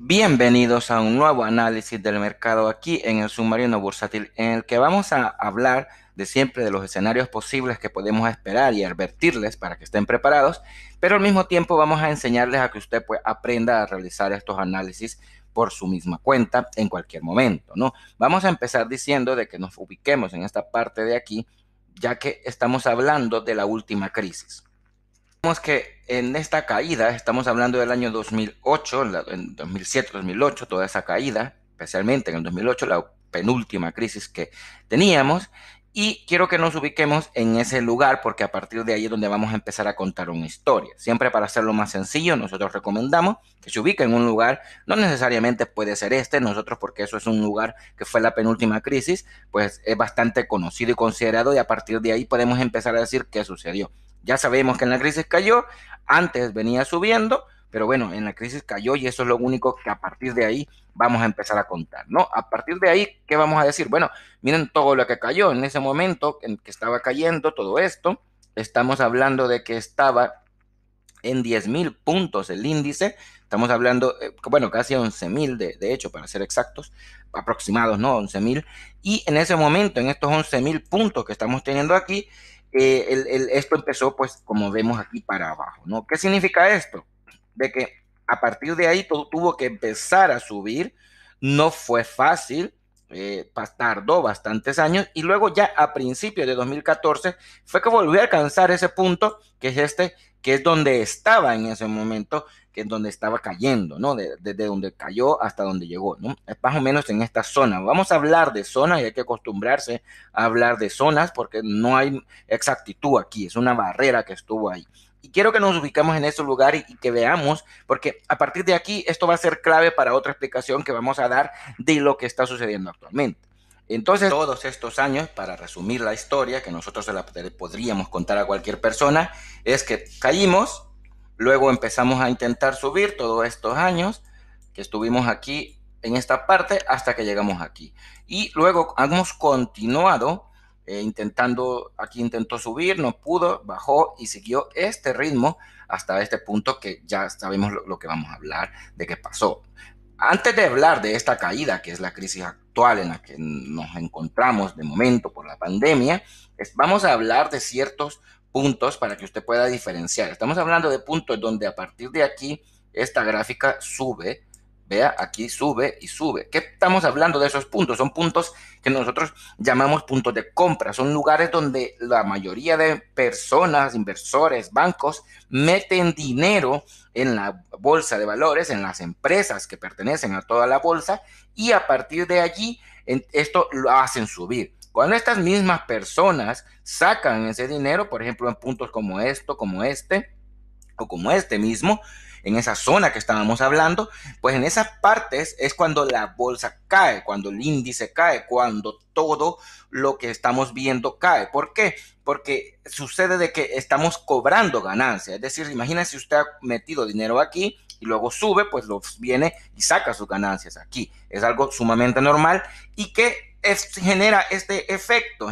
Bienvenidos a un nuevo análisis del mercado aquí en el submarino bursátil en el que vamos a hablar de siempre de los escenarios posibles que podemos esperar y advertirles para que estén preparados, pero al mismo tiempo vamos a enseñarles a que usted pues, aprenda a realizar estos análisis por su misma cuenta en cualquier momento, ¿no? Vamos a empezar diciendo de que nos ubiquemos en esta parte de aquí, ya que estamos hablando de la última crisis. Vemos que en esta caída, estamos hablando del año 2008, en 2007, 2008, toda esa caída, especialmente en el 2008, la penúltima crisis que teníamos, y quiero que nos ubiquemos en ese lugar porque a partir de ahí es donde vamos a empezar a contar una historia. Siempre para hacerlo más sencillo, nosotros recomendamos que se ubique en un lugar, no necesariamente puede ser este, nosotros porque eso es un lugar que fue la penúltima crisis, pues es bastante conocido y considerado y a partir de ahí podemos empezar a decir qué sucedió. Ya sabemos que en la crisis cayó, antes venía subiendo, pero bueno, en la crisis cayó y eso es lo único que a partir de ahí vamos a empezar a contar, ¿no? A partir de ahí, ¿qué vamos a decir? Bueno, miren todo lo que cayó en ese momento en que estaba cayendo todo esto. Estamos hablando de que estaba en 10.000 puntos el índice. Estamos hablando, eh, bueno, casi 11.000 de, de hecho, para ser exactos, aproximados, ¿no? 11.000. Y en ese momento, en estos 11.000 puntos que estamos teniendo aquí, eh, esto empezó pues como vemos aquí para abajo, ¿no? ¿Qué significa esto? De que a partir de ahí todo tuvo que empezar a subir, no fue fácil, eh, tardó bastantes años y luego ya a principios de 2014 fue que volvió a alcanzar ese punto que es este, que es donde estaba en ese momento, que es donde estaba cayendo, ¿no? Desde donde cayó hasta donde llegó, ¿no? Es más o menos en esta zona. Vamos a hablar de zonas y hay que acostumbrarse a hablar de zonas porque no hay exactitud aquí, es una barrera que estuvo ahí quiero que nos ubicamos en ese lugar y, que veamos, porque a partir de aquí esto va a ser clave para otra explicación que vamos a dar de lo que está sucediendo actualmente. Entonces, todos estos años, para resumir la historia, que nosotros se la podríamos contar a cualquier persona, es que caímos, luego empezamos a intentar subir todos estos años que estuvimos aquí en esta parte hasta que llegamos aquí. Y luego hemos continuado eh, intentando, aquí intentó subir, no pudo, bajó y siguió este ritmo hasta este punto que ya sabemos lo, que vamos a hablar de qué pasó. Antes de hablar de esta caída, que es la crisis actual en la que nos encontramos de momento por la pandemia, vamos a hablar de ciertos puntos para que usted pueda diferenciar. Estamos hablando de puntos donde a partir de aquí esta gráfica sube Vea, aquí sube y sube. ¿Qué estamos hablando de esos puntos? Son puntos que nosotros llamamos puntos de compra. Son lugares donde la mayoría de personas, inversores, bancos, meten dinero en la bolsa de valores, en las empresas que pertenecen a toda la bolsa y a partir de allí esto lo hacen subir. Cuando estas mismas personas sacan ese dinero, por ejemplo, en puntos como esto, como este o como este mismo, en esa zona que estábamos hablando, pues en esas partes es cuando la bolsa cae, cuando el índice cae, cuando todo lo que estamos viendo cae. ¿Por qué? Porque sucede de que estamos cobrando ganancias, Es decir, imagínense si usted ha metido dinero aquí y luego sube, pues los viene y saca sus ganancias aquí. Es algo sumamente normal y que genera este efecto,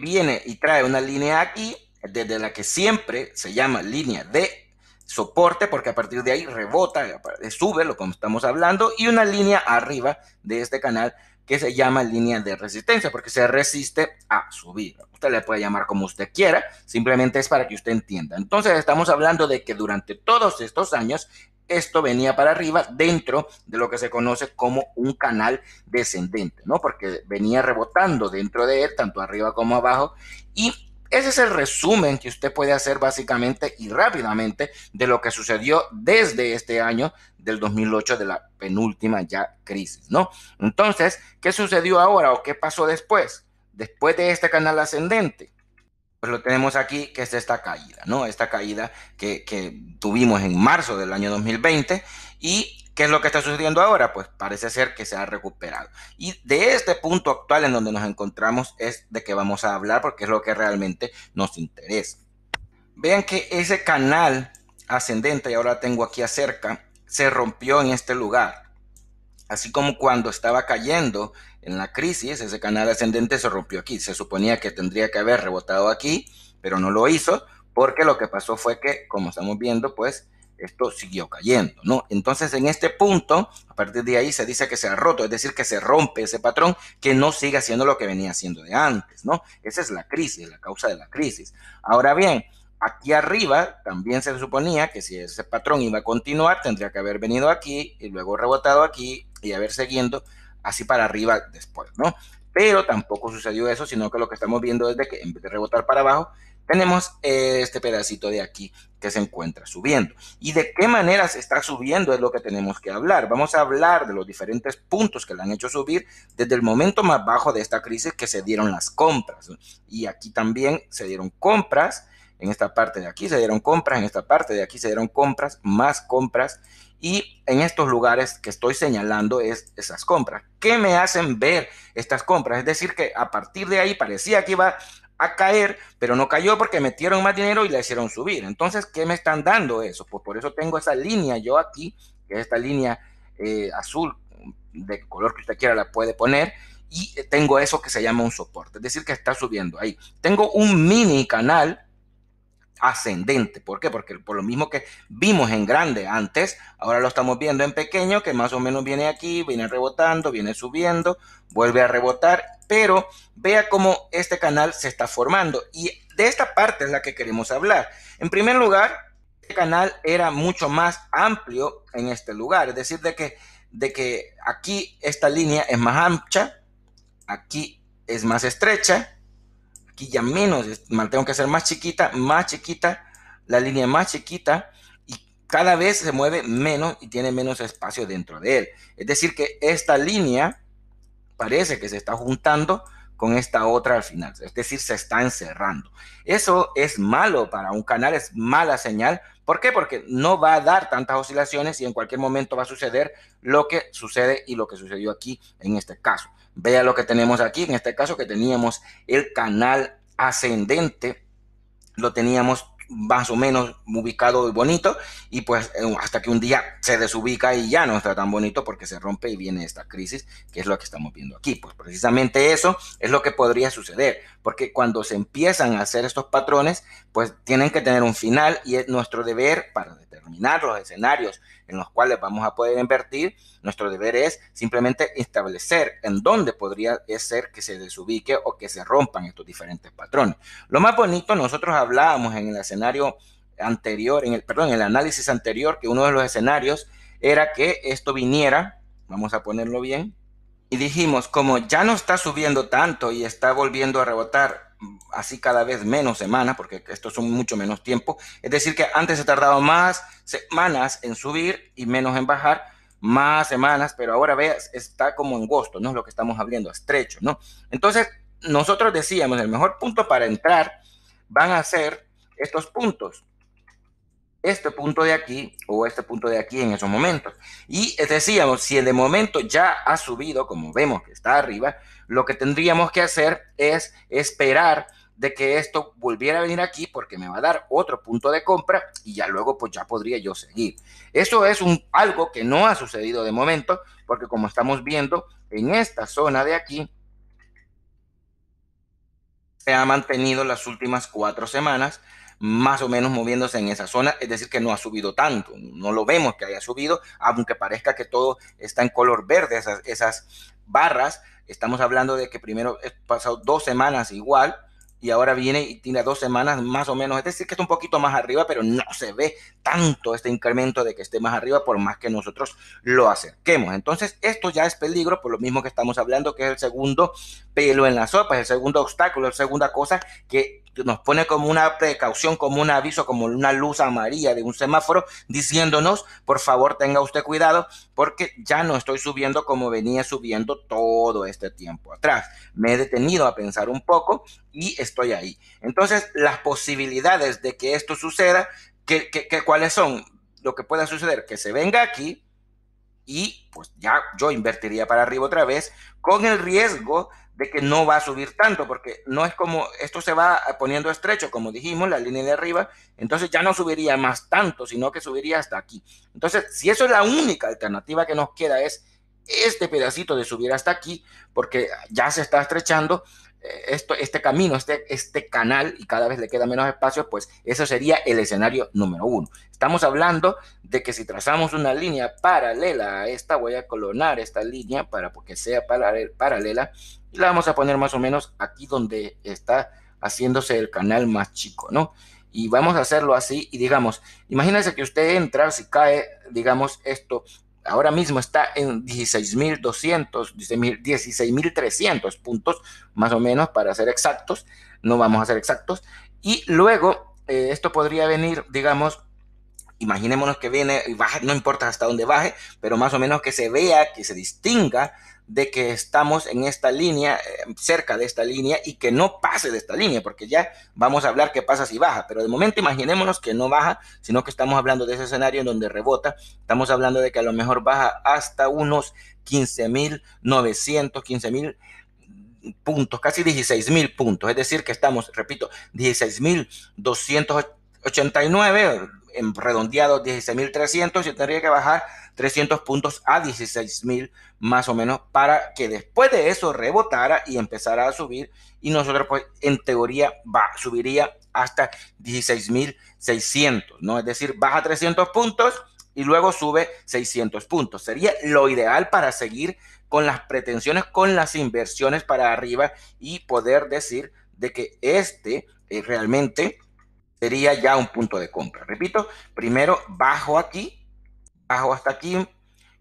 viene y trae una línea aquí, desde la que siempre se llama línea de soporte, porque a partir de ahí rebota, eh, sube, lo como estamos hablando, y una línea arriba de este canal que se llama línea de resistencia, porque se resiste a subir. Usted le puede llamar como usted quiera, simplemente es para que usted entienda. Entonces estamos hablando de que durante todos estos años esto venía para arriba dentro de lo que se conoce como un canal descendente, ¿no? Porque venía rebotando dentro de él, tanto arriba como abajo, y ese es el resumen que usted puede hacer básicamente y rápidamente de lo que sucedió desde este año del 2008 de la penúltima ya crisis, ¿no? Entonces, ¿qué sucedió ahora o qué pasó después? Después de este canal ascendente, pues lo tenemos aquí, que es esta caída, ¿no? Esta caída que, tuvimos en marzo del año 2020 y ¿Qué es lo que está sucediendo ahora? Pues parece ser que se ha recuperado. Y de este punto actual en donde nos encontramos es de que vamos a hablar porque es lo que realmente nos interesa. Vean que ese canal ascendente, y ahora tengo aquí acerca, se rompió en este lugar. Así como cuando estaba cayendo en la crisis, ese canal ascendente se rompió aquí. Se suponía que tendría que haber rebotado aquí, pero no lo hizo, porque lo que pasó fue que, como estamos viendo, pues esto siguió cayendo, ¿no? Entonces, en este punto, a partir de ahí se dice que se ha roto, es decir, que se rompe ese patrón, que no sigue haciendo lo que venía haciendo de antes, ¿no? Esa es la crisis, la causa de la crisis. Ahora bien, aquí arriba también se suponía que si ese patrón iba a continuar, tendría que haber venido aquí y luego rebotado aquí y haber seguido así para arriba después, ¿no? Pero tampoco sucedió eso, sino que lo que estamos viendo es que en vez de rebotar para abajo, tenemos este pedacito de aquí que se encuentra subiendo. ¿Y de qué manera se está subiendo? Es lo que tenemos que hablar. Vamos a hablar de los diferentes puntos que la han hecho subir desde el momento más bajo de esta crisis que se dieron las compras. Y aquí también se dieron compras. En esta parte de aquí se dieron compras, en esta parte de aquí se dieron compras, más compras. Y en estos lugares que estoy señalando es esas compras. ¿Qué me hacen ver estas compras? Es decir, que a partir de ahí parecía que iba a caer, pero no cayó porque metieron más dinero y la hicieron subir. Entonces, ¿qué me están dando eso? Pues por eso tengo esa línea yo aquí, que es esta línea eh, azul, de color que usted quiera la puede poner, y tengo eso que se llama un soporte, es decir, que está subiendo ahí. Tengo un mini canal ascendente. ¿Por qué? Porque por lo mismo que vimos en grande antes, ahora lo estamos viendo en pequeño, que más o menos viene aquí, viene rebotando, viene subiendo, vuelve a rebotar, pero vea cómo este canal se está formando. Y de esta parte es la que queremos hablar. En primer lugar, este canal era mucho más amplio en este lugar, es decir, de que, de que aquí esta línea es más ancha, aquí es más estrecha, Aquí ya menos, tengo que hacer más chiquita, más chiquita, la línea más chiquita y cada vez se mueve menos y tiene menos espacio dentro de él. Es decir que esta línea parece que se está juntando con esta otra al final, es decir, se está encerrando. Eso es malo para un canal, es mala señal ¿Por qué? Porque no va a dar tantas oscilaciones y en cualquier momento va a suceder lo que sucede y lo que sucedió aquí en este caso. Vea lo que tenemos aquí, en este caso que teníamos el canal ascendente, lo teníamos más o menos ubicado y bonito, y pues eh, hasta que un día se desubica y ya no está tan bonito porque se rompe y viene esta crisis, que es lo que estamos viendo aquí. Pues precisamente eso es lo que podría suceder, porque cuando se empiezan a hacer estos patrones, pues tienen que tener un final y es nuestro deber para determinar los escenarios en los cuales vamos a poder invertir, nuestro deber es simplemente establecer en dónde podría ser que se desubique o que se rompan estos diferentes patrones. Lo más bonito, nosotros hablábamos en el escenario anterior, en el, perdón, en el análisis anterior, que uno de los escenarios era que esto viniera, vamos a ponerlo bien, y dijimos, como ya no está subiendo tanto y está volviendo a rebotar así cada vez menos semanas, porque estos son mucho menos tiempo. Es decir, que antes se tardado más semanas en subir y menos en bajar, más semanas, pero ahora veas, está como en gusto, ¿no? Es lo que estamos abriendo, estrecho, ¿no? Entonces, nosotros decíamos, el mejor punto para entrar van a ser estos puntos. Este punto de aquí o este punto de aquí en esos momentos. Y decíamos, si de momento ya ha subido, como vemos que está arriba, lo que tendríamos que hacer es esperar de que esto volviera a venir aquí porque me va a dar otro punto de compra y ya luego pues ya podría yo seguir. Eso es un, algo que no ha sucedido de momento porque como estamos viendo en esta zona de aquí se ha mantenido las últimas cuatro semanas más o menos moviéndose en esa zona, es decir, que no ha subido tanto, no lo vemos que haya subido, aunque parezca que todo está en color verde, esas, esas barras, Estamos hablando de que primero ha pasado dos semanas igual y ahora viene y tiene dos semanas más o menos. Es decir, que está un poquito más arriba, pero no se ve tanto este incremento de que esté más arriba por más que nosotros lo acerquemos. Entonces, esto ya es peligro, por lo mismo que estamos hablando, que es el segundo pelo en la sopa, es el segundo obstáculo, es la segunda cosa que nos pone como una precaución, como un aviso, como una luz amarilla de un semáforo, diciéndonos, por favor, tenga usted cuidado, porque ya no estoy subiendo como venía subiendo todo este tiempo atrás. Me he detenido a pensar un poco y estoy ahí. Entonces, las posibilidades de que esto suceda, ¿qué, cuáles son? Lo que pueda suceder, que se venga aquí y pues ya yo invertiría para arriba otra vez, con el riesgo que no va a subir tanto, porque no es como, esto se va poniendo estrecho, como dijimos, la línea de arriba, entonces ya no subiría más tanto, sino que subiría hasta aquí. Entonces, si eso es la única alternativa que nos queda, es este pedacito de subir hasta aquí, porque ya se está estrechando, esto, este camino, este, este canal, y cada vez le queda menos espacio, pues eso sería el escenario número uno. Estamos hablando de que si trazamos una línea paralela a esta, voy a colonar esta línea para que sea paralela, y la vamos a poner más o menos aquí donde está haciéndose el canal más chico, ¿no? Y vamos a hacerlo así y digamos, imagínense que usted entra, si cae, digamos, esto ahora mismo está en 16.200, 16.300 puntos, más o menos, para ser exactos, no vamos a ser exactos, y luego eh, esto podría venir, digamos, imaginémonos que viene y baja, no importa hasta dónde baje, pero más o menos que se vea, que se distinga de que estamos en esta línea, eh, cerca de esta línea y que no pase de esta línea, porque ya vamos a hablar qué pasa si baja, pero de momento imaginémonos que no baja, sino que estamos hablando de ese escenario en donde rebota, estamos hablando de que a lo mejor baja hasta unos 15.900, 15.000 puntos, casi 16.000 puntos, es decir que estamos, repito, 16.280 89, en redondeado 16.300, yo tendría que bajar 300 puntos a 16.000 más o menos para que después de eso rebotara y empezara a subir y nosotros pues en teoría va, subiría hasta 16.600, ¿no? Es decir, baja 300 puntos y luego sube 600 puntos. Sería lo ideal para seguir con las pretensiones, con las inversiones para arriba y poder decir de que este eh, realmente sería ya un punto de compra. Repito, primero bajo aquí, bajo hasta aquí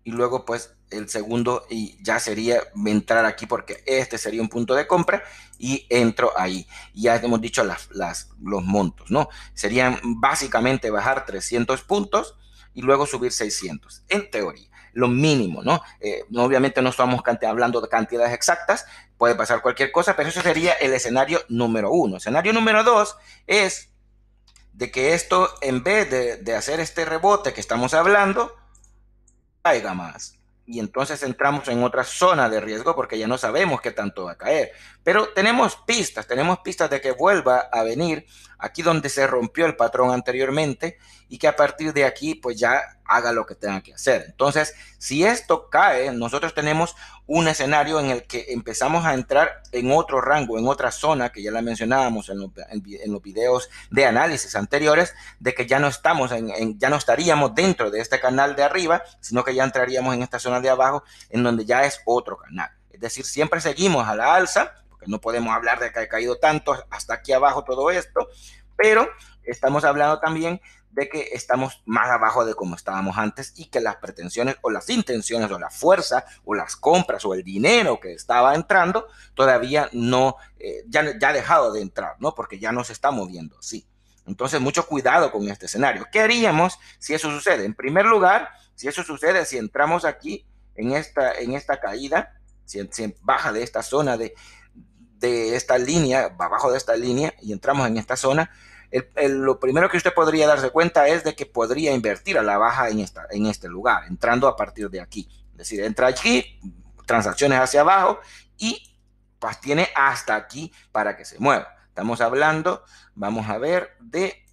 y luego pues el segundo y ya sería entrar aquí porque este sería un punto de compra y entro ahí. Ya hemos dicho las, las, los montos, ¿no? Serían básicamente bajar 300 puntos y luego subir 600, en teoría. Lo mínimo, ¿no? Eh, obviamente no estamos hablando de cantidades exactas, puede pasar cualquier cosa, pero eso sería el escenario número uno. Escenario número dos es de que esto, en vez de, hacer este rebote que estamos hablando, caiga más. Y entonces entramos en otra zona de riesgo porque ya no sabemos qué tanto va a caer. Pero tenemos pistas, tenemos pistas de que vuelva a venir aquí donde se rompió el patrón anteriormente y que a partir de aquí pues ya haga lo que tenga que hacer. Entonces, si esto cae, nosotros tenemos un escenario en el que empezamos a entrar en otro rango, en otra zona que ya la mencionábamos en, los videos de análisis anteriores, de que ya no estamos, en, ya no estaríamos dentro de este canal de arriba, sino que ya entraríamos en esta zona de abajo, en donde ya es otro canal. Es decir, siempre seguimos a la alza, porque no podemos hablar de que ha caído tanto hasta aquí abajo todo esto, pero estamos hablando también de que estamos más abajo de como estábamos antes y que las pretensiones o las intenciones o la fuerza o las compras o el dinero que estaba entrando todavía no, eh, ya, ya ha dejado de entrar, ¿no? Porque ya no se está moviendo, sí. Entonces, mucho cuidado con este escenario. ¿Qué haríamos si eso sucede? En primer lugar, si eso sucede, si entramos aquí en esta, en esta caída, si, baja de esta zona de, de esta línea, abajo de esta línea y entramos en esta zona, lo primero que usted podría darse cuenta es de que podría invertir a la baja en, esta, en este lugar, entrando a partir de aquí. Es decir, entra aquí, transacciones hacia abajo y pues tiene hasta aquí para que se mueva. Estamos hablando, vamos a ver, de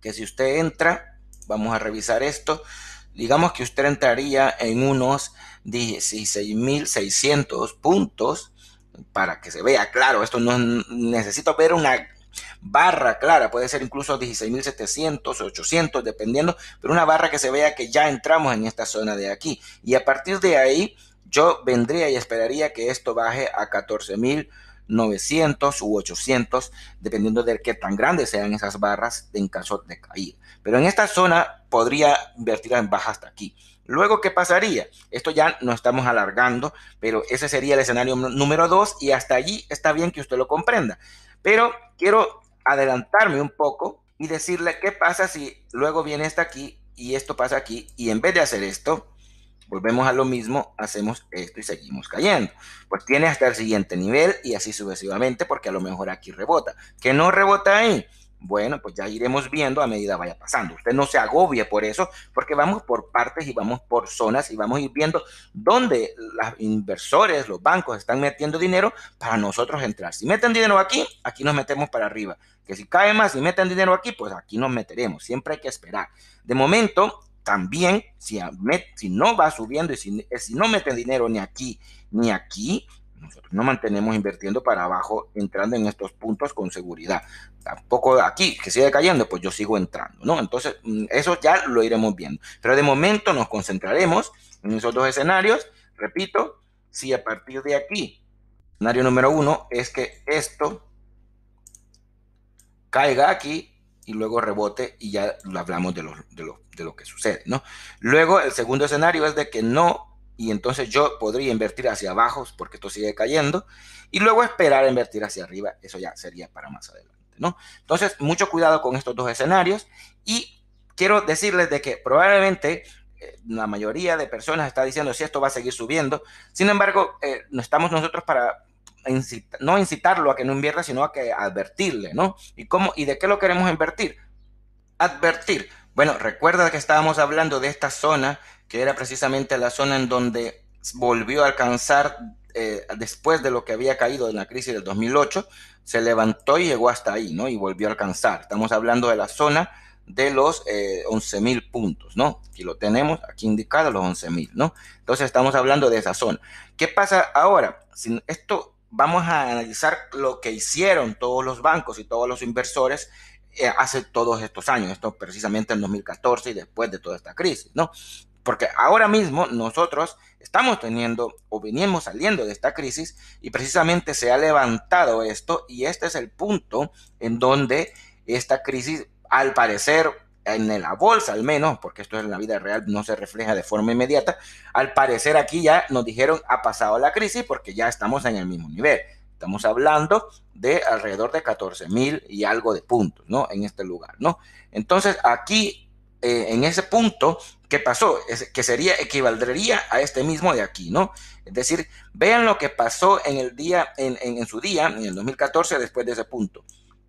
que si usted entra, vamos a revisar esto, digamos que usted entraría en unos 16.600 puntos para que se vea claro, esto no necesito ver una, barra clara, puede ser incluso 16,700 o 800, dependiendo, pero una barra que se vea que ya entramos en esta zona de aquí. Y a partir de ahí, yo vendría y esperaría que esto baje a 14.900 u 800, dependiendo de qué tan grandes sean esas barras en caso de caída. Pero en esta zona podría invertir en baja hasta aquí. Luego, ¿qué pasaría? Esto ya no estamos alargando, pero ese sería el escenario número dos y hasta allí está bien que usted lo comprenda. Pero quiero adelantarme un poco y decirle qué pasa si luego viene esta aquí y esto pasa aquí y en vez de hacer esto, volvemos a lo mismo, hacemos esto y seguimos cayendo. Pues tiene hasta el siguiente nivel y así sucesivamente porque a lo mejor aquí rebota. Que no rebota ahí bueno, pues ya iremos viendo a medida vaya pasando. Usted no se agobie por eso, porque vamos por partes y vamos por zonas y vamos a ir viendo dónde los inversores, los bancos están metiendo dinero para nosotros entrar. Si meten dinero aquí, aquí nos metemos para arriba. Que si cae más y meten dinero aquí, pues aquí nos meteremos. Siempre hay que esperar. De momento, también, si, no va subiendo y si, si no meten dinero ni aquí ni aquí, nosotros no mantenemos invirtiendo para abajo, entrando en estos puntos con seguridad. Tampoco aquí, que sigue cayendo, pues yo sigo entrando, ¿no? Entonces, mm, eso ya lo iremos viendo. Pero de momento nos concentraremos en esos dos escenarios. Repito, si a partir de aquí, escenario número uno es que esto caiga aquí y luego rebote y ya hablamos de lo, de lo, de lo que sucede, ¿no? Luego, el segundo escenario es de que no y entonces yo podría invertir hacia abajo porque esto sigue cayendo y luego esperar a invertir hacia arriba, eso ya sería para más adelante, ¿no? Entonces, mucho cuidado con estos dos escenarios y quiero decirles de que probablemente eh, la mayoría de personas está diciendo si esto va a seguir subiendo, sin embargo, eh, no estamos nosotros para no incitarlo a que no invierta, sino a que advertirle, ¿no? ¿Y cómo y de qué lo queremos invertir? Advertir. Bueno, recuerda que estábamos hablando de esta zona que era precisamente la zona en donde volvió a alcanzar eh, después de lo que había caído en la crisis del 2008, se levantó y llegó hasta ahí, ¿no? Y volvió a alcanzar. Estamos hablando de la zona de los 11.000 eh, puntos, ¿no? Aquí lo tenemos, aquí indicado los 11.000, ¿no? Entonces estamos hablando de esa zona. ¿Qué pasa ahora? Si esto vamos a analizar lo que hicieron todos los bancos y todos los inversores eh, hace todos estos años, esto precisamente en 2014 y después de toda esta crisis, ¿no? Porque ahora mismo nosotros estamos teniendo o venimos saliendo de esta crisis y precisamente se ha levantado esto y este es el punto en donde esta crisis, al parecer, en la bolsa al menos, porque esto en la vida real no se refleja de forma inmediata, al parecer aquí ya nos dijeron ha pasado la crisis porque ya estamos en el mismo nivel. Estamos hablando de alrededor de 14 mil y algo de puntos, ¿no? En este lugar, ¿no? Entonces aquí eh, en ese punto que pasó, que sería, equivaldría a este mismo de aquí, ¿no? Es decir, vean lo que pasó en el día, en, en su día, en el 2014, después de ese punto.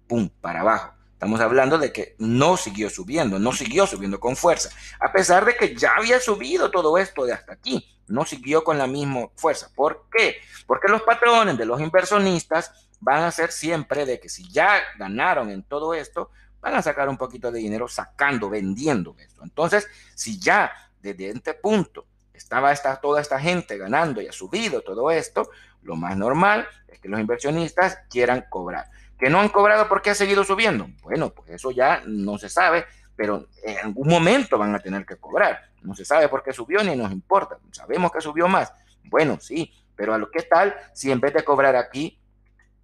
Pum, para abajo. Estamos hablando de que no siguió subiendo, no siguió subiendo con fuerza, a pesar de que ya había subido todo esto de hasta aquí, no siguió con la misma fuerza. ¿Por qué? Porque los patrones de los inversionistas van a ser siempre de que si ya ganaron en todo esto, van a sacar un poquito de dinero sacando, vendiendo esto. Entonces, si ya desde este punto estaba toda esta gente ganando y ha subido todo esto, lo más normal es que los inversionistas quieran cobrar. ¿Que no han cobrado porque ha seguido subiendo? Bueno, pues eso ya no se sabe, pero en algún momento van a tener que cobrar. No se sabe por qué subió ni nos importa. Sabemos que subió más. Bueno, sí, pero a lo que tal si en vez de cobrar aquí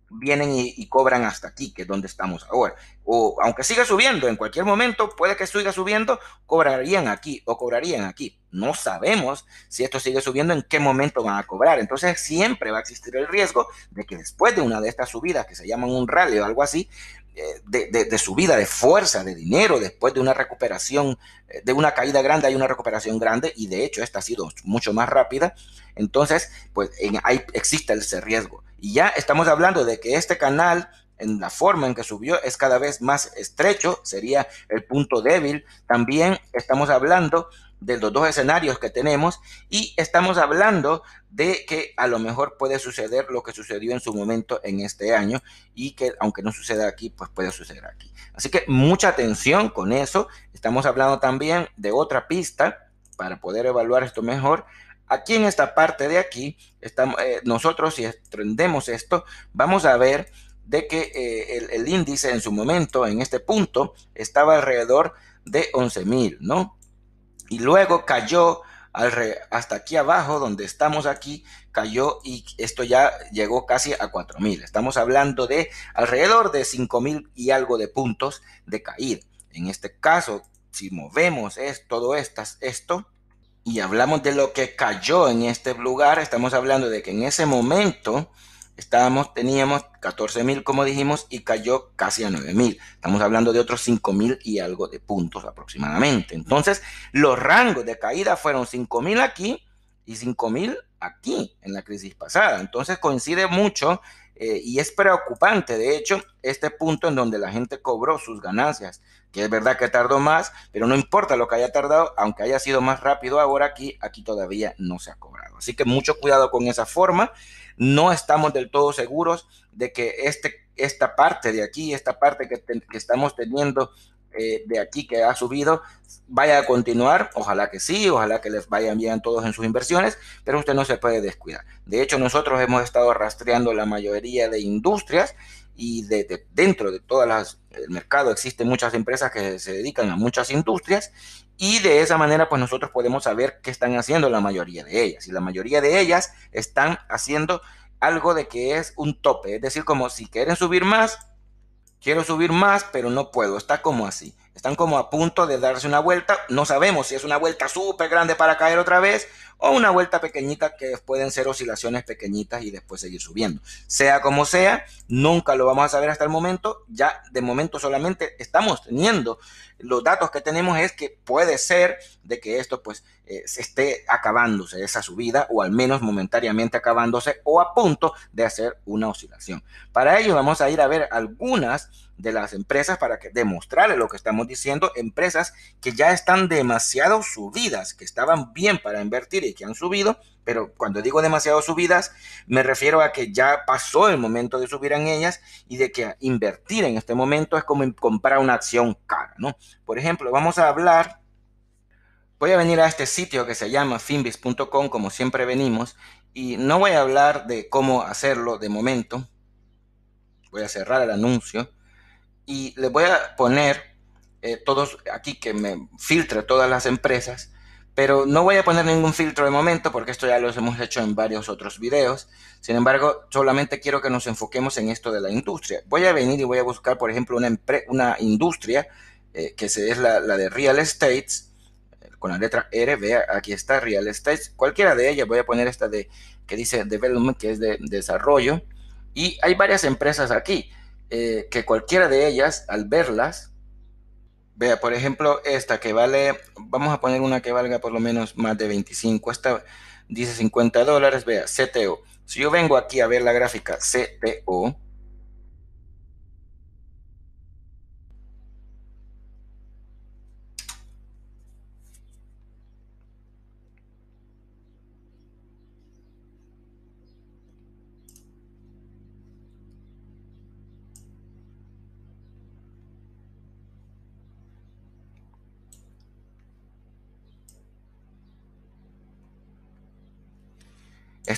vienen y, cobran hasta aquí, que es donde estamos ahora. O aunque siga subiendo, en cualquier momento puede que siga subiendo, cobrarían aquí o cobrarían aquí. No sabemos si esto sigue subiendo, en qué momento van a cobrar. Entonces siempre va a existir el riesgo de que después de una de estas subidas que se llaman un rally o algo así, eh, de, subida de fuerza, de dinero, después de una recuperación, eh, de una caída grande, hay una recuperación grande y de hecho esta ha sido mucho más rápida. Entonces, pues existe ese riesgo. Y ya estamos hablando de que este canal, en la forma en que subió, es cada vez más estrecho, sería el punto débil. También estamos hablando de los dos escenarios que tenemos y estamos hablando de que a lo mejor puede suceder lo que sucedió en su momento en este año y que aunque no suceda aquí, pues puede suceder aquí. Así que mucha atención con eso. Estamos hablando también de otra pista para poder evaluar esto mejor Aquí en esta parte de aquí, estamos, eh, nosotros si extendemos esto, vamos a ver de que eh, el, índice en su momento, en este punto, estaba alrededor de 11.000, ¿no? Y luego cayó hasta aquí abajo, donde estamos aquí, cayó y esto ya llegó casi a 4.000. Estamos hablando de alrededor de 5.000 y algo de puntos de caída. En este caso, si movemos todo esto, y hablamos de lo que cayó en este lugar, estamos hablando de que en ese momento estábamos, teníamos 14 mil, como dijimos, y cayó casi a 9 mil. Estamos hablando de otros 5 mil y algo de puntos aproximadamente. Entonces, los rangos de caída fueron 5 mil aquí y 5 mil aquí en la crisis pasada. Entonces, coincide mucho eh, y es preocupante, de hecho, este punto en donde la gente cobró sus ganancias, que es verdad que tardó más, pero no importa lo que haya tardado, aunque haya sido más rápido ahora aquí, aquí todavía no se ha cobrado. Así que mucho cuidado con esa forma. No estamos del todo seguros de que este, esta parte de aquí, esta parte que estamos teniendo eh, de aquí que ha subido vaya a continuar, ojalá que sí, ojalá que les vayan bien todos en sus inversiones, pero usted no se puede descuidar. De hecho, nosotros hemos estado rastreando la mayoría de industrias y de, dentro de las el mercado existen muchas empresas que se dedican a muchas industrias y de esa manera pues nosotros podemos saber qué están haciendo la mayoría de ellas y la mayoría de ellas están haciendo algo de que es un tope, es decir, como si quieren subir más, Quiero subir más, pero no puedo. Está como así. Están como a punto de darse una vuelta. No sabemos si es una vuelta súper grande para caer otra vez o una vuelta pequeñita que pueden ser oscilaciones pequeñitas y después seguir subiendo. Sea como sea, nunca lo vamos a saber hasta el momento. Ya de momento solamente estamos teniendo los datos que tenemos es que puede ser de que esto pues eh, se esté acabándose esa subida o al menos momentáneamente acabándose o a punto de hacer una oscilación. Para ello vamos a ir a ver algunas de las empresas para que demostrarle lo que estamos diciendo, empresas que ya están demasiado subidas, que estaban bien para invertir y que han subido, pero cuando digo demasiado subidas, me refiero a que ya pasó el momento de subir en ellas y de que invertir en este momento es como comprar una acción cara, ¿no? Por ejemplo, vamos a hablar voy a venir a este sitio que se llama finbis.com, como siempre venimos, y no voy a hablar de cómo hacerlo de momento. Voy a cerrar el anuncio. Y les voy a poner eh, todos aquí que me filtre todas las empresas, pero no voy a poner ningún filtro de momento porque esto ya lo hemos hecho en varios otros videos. Sin embargo, solamente quiero que nos enfoquemos en esto de la industria. Voy a venir y voy a buscar, por ejemplo, una, una industria eh, que es la, de real estate, eh, con la letra R, vea, aquí está real estate. Cualquiera de ellas, voy a poner esta de que dice development, que es de desarrollo. Y hay varias empresas aquí. Eh, que cualquiera de ellas, al verlas, vea, por ejemplo, esta que vale, vamos a poner una que valga por lo menos más de 25, esta dice 50 dólares, vea, CTO. Si yo vengo aquí a ver la gráfica CTO,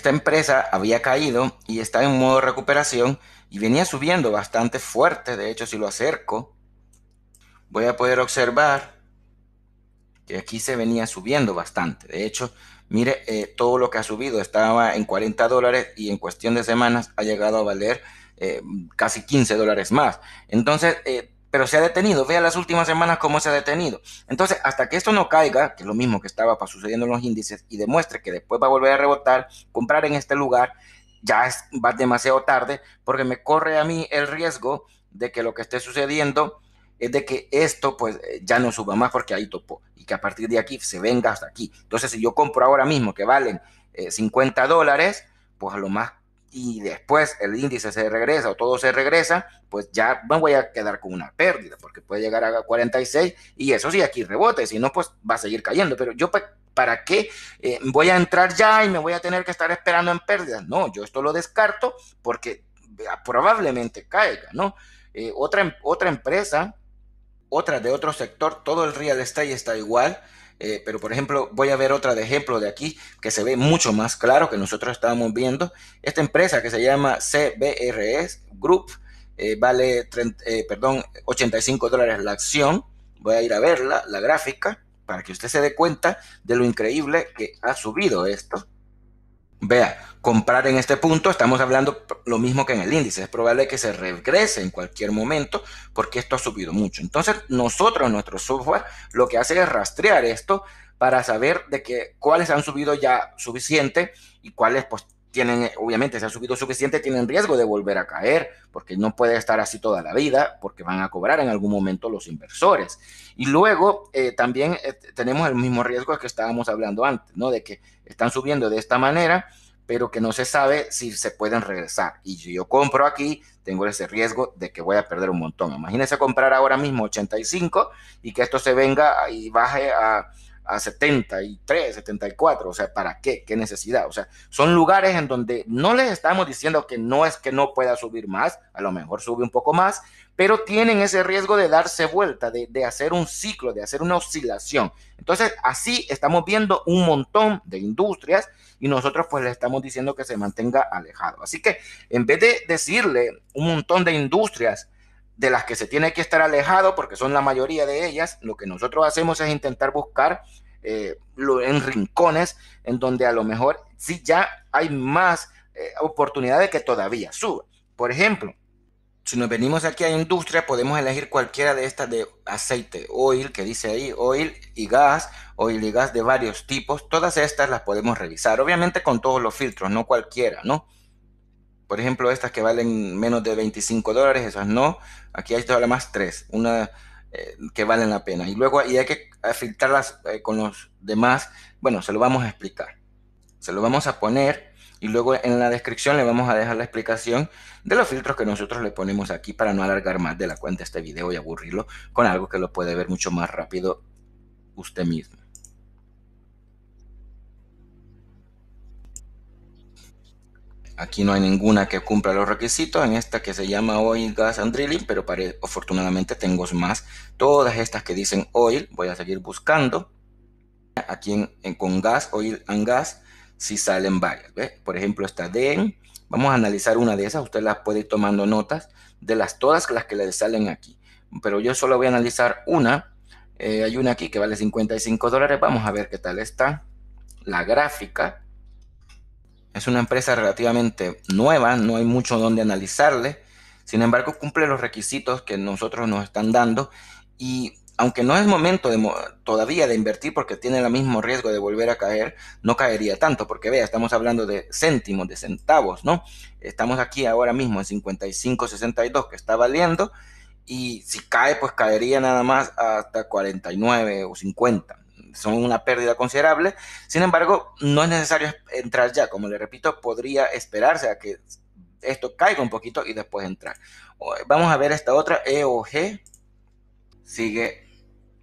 Esta empresa había caído y está en modo recuperación y venía subiendo bastante fuerte. De hecho, si lo acerco, voy a poder observar que aquí se venía subiendo bastante. De hecho, mire eh, todo lo que ha subido. Estaba en 40 dólares y en cuestión de semanas ha llegado a valer eh, casi 15 dólares más. Entonces, eh, pero se ha detenido. Vea las últimas semanas cómo se ha detenido. Entonces, hasta que esto no caiga, que es lo mismo que estaba sucediendo en los índices, y demuestre que después va a volver a rebotar, comprar en este lugar, ya es, va demasiado tarde, porque me corre a mí el riesgo de que lo que esté sucediendo es de que esto pues eh, ya no suba más porque ahí topó y que a partir de aquí se venga hasta aquí. Entonces, si yo compro ahora mismo que valen 50 eh, dólares, pues a lo más y después el índice se regresa o todo se regresa, pues ya me voy a quedar con una pérdida, porque puede llegar a 46 y eso sí, aquí rebote, si no, pues va a seguir cayendo. Pero yo, pues, ¿para qué eh, voy a entrar ya y me voy a tener que estar esperando en pérdidas? No, yo esto lo descarto porque probablemente caiga, ¿no? Eh, otra, em, otra empresa, otra de otro sector, todo el real estate está igual. Eh, pero por ejemplo, voy a ver otra de ejemplo de aquí que se ve mucho más claro que nosotros estábamos viendo. Esta empresa que se llama CBRS Group eh, vale 30, eh, perdón, 85 dólares la acción. Voy a ir a verla, la gráfica, para que usted se dé cuenta de lo increíble que ha subido esto. Vea, comprar en este punto, estamos hablando lo mismo que en el índice, es probable que se regrese en cualquier momento porque esto ha subido mucho. Entonces, nosotros, nuestro software, lo que hace es rastrear esto para saber de que cuáles han subido ya suficiente y cuáles pues tienen, obviamente, se ha subido suficiente, tienen riesgo de volver a caer, porque no puede estar así toda la vida, porque van a cobrar en algún momento los inversores. Y luego eh, también eh, tenemos el mismo riesgo que estábamos hablando antes, ¿no? De que están subiendo de esta manera, pero que no se sabe si se pueden regresar. Y si yo compro aquí, tengo ese riesgo de que voy a perder un montón. Imagínense comprar ahora mismo 85 y que esto se venga y baje a a 73, 74, o sea, ¿para qué? ¿Qué necesidad? O sea, son lugares en donde no les estamos diciendo que no es que no pueda subir más, a lo mejor sube un poco más, pero tienen ese riesgo de darse vuelta, de, de hacer un ciclo, de hacer una oscilación. Entonces, así estamos viendo un montón de industrias y nosotros pues le estamos diciendo que se mantenga alejado. Así que en vez de decirle un montón de industrias, de las que se tiene que estar alejado, porque son la mayoría de ellas, lo que nosotros hacemos es intentar buscar eh, lo, en rincones en donde a lo mejor sí ya hay más eh, oportunidades que todavía suba. Por ejemplo, si nos venimos aquí a industria, podemos elegir cualquiera de estas de aceite, oil, que dice ahí, oil y gas, oil y gas de varios tipos. Todas estas las podemos revisar, obviamente con todos los filtros, no cualquiera, ¿no? Por ejemplo, estas que valen menos de 25 dólares, esas no. Aquí hay todavía más tres, una eh, que valen la pena. Y luego y hay que filtrarlas eh, con los demás. Bueno, se lo vamos a explicar. Se lo vamos a poner y luego en la descripción le vamos a dejar la explicación de los filtros que nosotros le ponemos aquí para no alargar más de la cuenta este video y aburrirlo con algo que lo puede ver mucho más rápido usted mismo. Aquí no hay ninguna que cumpla los requisitos. En esta que se llama Oil, Gas and Drilling, pero afortunadamente tengo más. Todas estas que dicen Oil, voy a seguir buscando. Aquí en, con Gas, Oil and Gas, si salen varias. Por ejemplo, esta de... Vamos a analizar una de esas. Usted las puede ir tomando notas de las todas las que le salen aquí. Pero yo solo voy a analizar una. Eh, hay una aquí que vale 55 dólares. Vamos a ver qué tal está. La gráfica es una empresa relativamente nueva, no hay mucho donde analizarle. Sin embargo, cumple los requisitos que nosotros nos están dando y aunque no es momento de, todavía de invertir porque tiene el mismo riesgo de volver a caer, no caería tanto, porque vea, estamos hablando de céntimos, de centavos, ¿no? Estamos aquí ahora mismo en 55, 62 que está valiendo y si cae, pues caería nada más hasta 49 o 50 son una pérdida considerable. Sin embargo, no es necesario entrar ya. Como le repito, podría esperarse a que esto caiga un poquito y después entrar. Vamos a ver esta otra, EOG. Sigue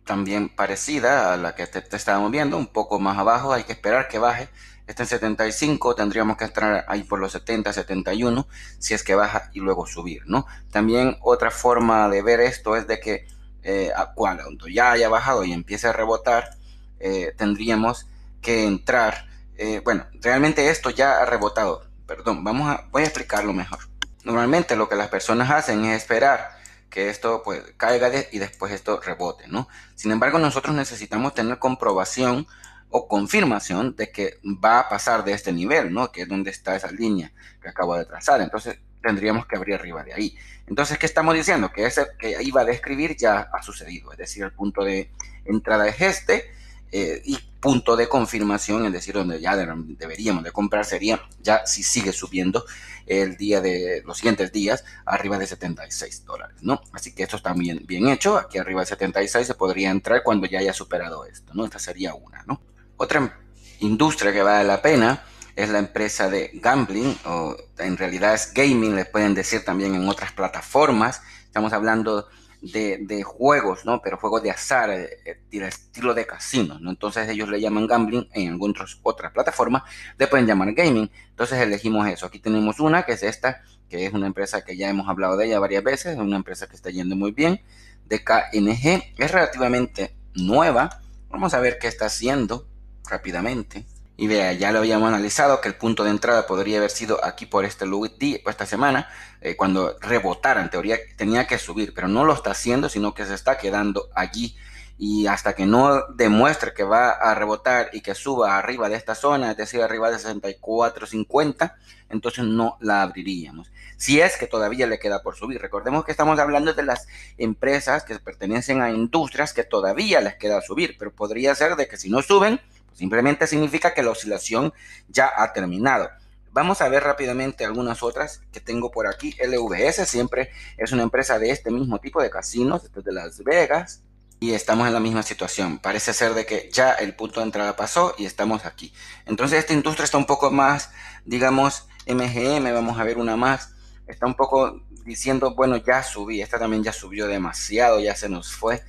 también parecida a la que te, estábamos viendo, un poco más abajo. Hay que esperar que baje. Está en 75, tendríamos que entrar ahí por los 70, 71, si es que baja y luego subir, ¿no? También otra forma de ver esto es de que eh, cuando ya haya bajado y empiece a rebotar, eh, tendríamos que entrar. Eh, bueno, realmente esto ya ha rebotado. Perdón, vamos a, voy a explicarlo mejor. Normalmente lo que las personas hacen es esperar que esto pues caiga y después esto rebote, ¿no? Sin embargo, nosotros necesitamos tener comprobación o confirmación de que va a pasar de este nivel, ¿no? Que es donde está esa línea que acabo de trazar. Entonces, tendríamos que abrir arriba de ahí. Entonces, ¿qué estamos diciendo? Que ese que iba a describir ya ha sucedido, es decir, el punto de entrada es este eh, y punto de confirmación, es decir, donde ya deberíamos de comprar sería ya si sigue subiendo el día de los siguientes días arriba de 76 dólares, ¿no? Así que esto está bien, bien hecho, aquí arriba de 76 se podría entrar cuando ya haya superado esto, ¿no? Esta sería una, ¿no? Otra industria que vale la pena es la empresa de gambling, o en realidad es gaming, les pueden decir también en otras plataformas, estamos hablando de, juegos, ¿no? Pero juegos de azar, eh, eh, estilo de casino, ¿no? Entonces ellos le llaman gambling, en otras otras plataformas le pueden llamar gaming. Entonces elegimos eso. Aquí tenemos una que es esta, que es una empresa que ya hemos hablado de ella varias veces, es una empresa que está yendo muy bien, de KNG, es relativamente nueva. Vamos a ver qué está haciendo rápidamente. Y vea, ya lo habíamos analizado que el punto de entrada podría haber sido aquí por este Louis D esta semana, eh, cuando rebotara, en teoría tenía que subir, pero no lo está haciendo, sino que se está quedando allí. Y hasta que no demuestre que va a rebotar y que suba arriba de esta zona, es decir, arriba de 64.50, entonces no la abriríamos. Si es que todavía le queda por subir. Recordemos que estamos hablando de las empresas que pertenecen a industrias que todavía les queda subir, pero podría ser de que si no suben, pues, simplemente significa que la oscilación ya ha terminado. Vamos a ver rápidamente algunas otras que tengo por aquí. LVS siempre es una empresa de este mismo tipo de casinos, este de Las Vegas. Y estamos en la misma situación. Parece ser de que ya el punto de entrada pasó y estamos aquí. Entonces esta industria está un poco más, digamos, MGM, vamos a ver una más. Está un poco diciendo, bueno, ya subí, esta también ya subió demasiado, ya se nos fue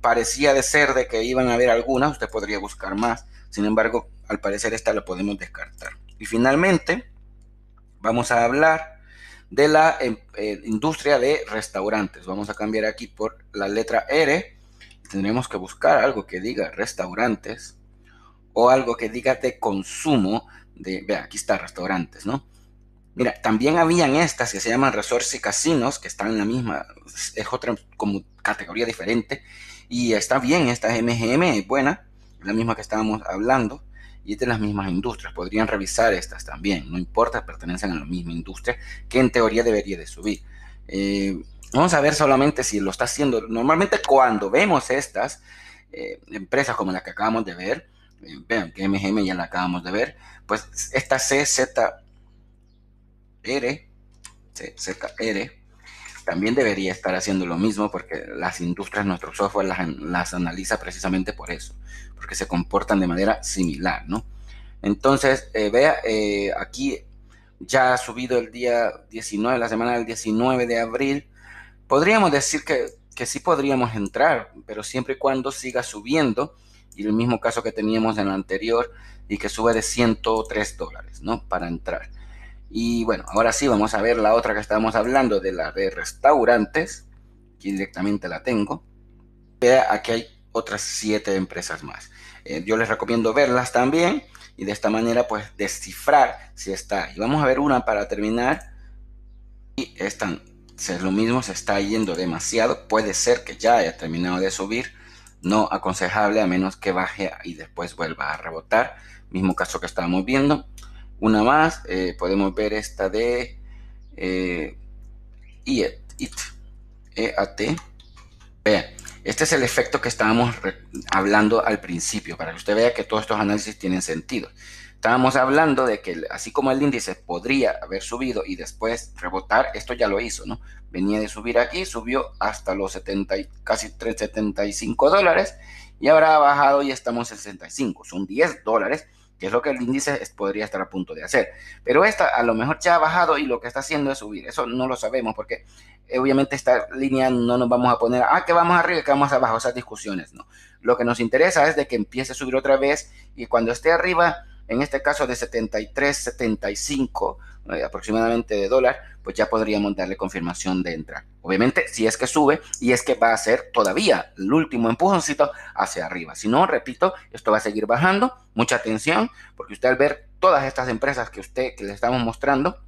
parecía de ser de que iban a haber algunas, usted podría buscar más. Sin embargo, al parecer esta la podemos descartar. Y finalmente, vamos a hablar de la em, eh, industria de restaurantes. Vamos a cambiar aquí por la letra R. Tendremos que buscar algo que diga restaurantes o algo que diga de consumo de, vea, aquí está restaurantes, ¿no? Mira, también habían estas que se llaman resorts y casinos, que están en la misma, es otra como categoría diferente. Y está bien, esta MGM es buena, la misma que estábamos hablando, y es de las mismas industrias. Podrían revisar estas también, no importa, pertenecen a la misma industria, que en teoría debería de subir. Eh, vamos a ver solamente si lo está haciendo. Normalmente cuando vemos estas eh, empresas como la que acabamos de ver, eh, vean que MGM ya la acabamos de ver, pues esta CZ R, R, también debería estar haciendo lo mismo porque las industrias, nuestro software las, analiza precisamente por eso, porque se comportan de manera similar, ¿no? Entonces, eh, vea, eh, aquí ya ha subido el día 19, la semana del 19 de abril. Podríamos decir que, que sí podríamos entrar, pero siempre y cuando siga subiendo, y el mismo caso que teníamos en la anterior, y que sube de 103 dólares, ¿no? Para entrar. Y bueno, ahora sí vamos a ver la otra que estábamos hablando, de la de restaurantes. Aquí directamente la tengo. Aquí hay otras siete empresas más. Eh, yo les recomiendo verlas también y de esta manera pues descifrar si está. Y vamos a ver una para terminar. Y están, es lo mismo, se está yendo demasiado. Puede ser que ya haya terminado de subir. No aconsejable a menos que baje y después vuelva a rebotar. Mismo caso que estábamos viendo una más. Eh, podemos ver esta de eh, it, e Vean, este es el efecto que estábamos hablando al principio, para que usted vea que todos estos análisis tienen sentido. Estábamos hablando de que así como el índice podría haber subido y después rebotar, esto ya lo hizo, ¿no? Venía de subir aquí, subió hasta los 70, casi 375 dólares y ahora ha bajado y estamos en 65, son 10 dólares que es lo que el índice podría estar a punto de hacer. Pero esta a lo mejor ya ha bajado y lo que está haciendo es subir. Eso no lo sabemos porque eh, obviamente esta línea no nos vamos a poner, ah, que vamos arriba y que vamos abajo, esas discusiones, ¿no? Lo que nos interesa es de que empiece a subir otra vez y cuando esté arriba en este caso de 73, 75 eh, aproximadamente de dólar, pues ya podríamos darle confirmación de entrada. Obviamente, si es que sube y es que va a ser todavía el último empujoncito hacia arriba. Si no, repito, esto va a seguir bajando. Mucha atención, porque usted al ver todas estas empresas que usted que le estamos mostrando,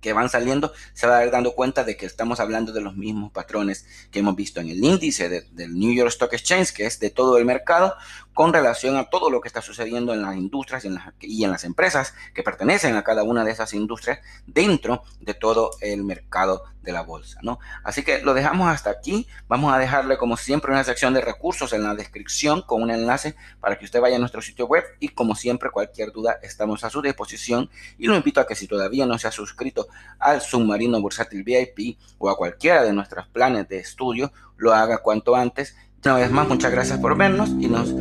que van saliendo, se va a dar dando cuenta de que estamos hablando de los mismos patrones que hemos visto en el índice del New York Stock Exchange, que es de todo el mercado, con relación a todo lo que está sucediendo en las industrias y en las, empresas que pertenecen a cada una de esas industrias dentro de todo el mercado de la bolsa. ¿no? Así que lo dejamos hasta aquí. Vamos a dejarle como siempre una sección de recursos en la descripción con un enlace para que usted vaya a nuestro sitio web y como siempre cualquier duda estamos a su disposición y lo invito a que si todavía no se ha suscrito al submarino bursátil VIP o a cualquiera de nuestros planes de estudio, lo haga cuanto antes una vez más, muchas gracias por vernos y nos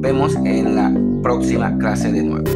vemos en la próxima clase de nuevo.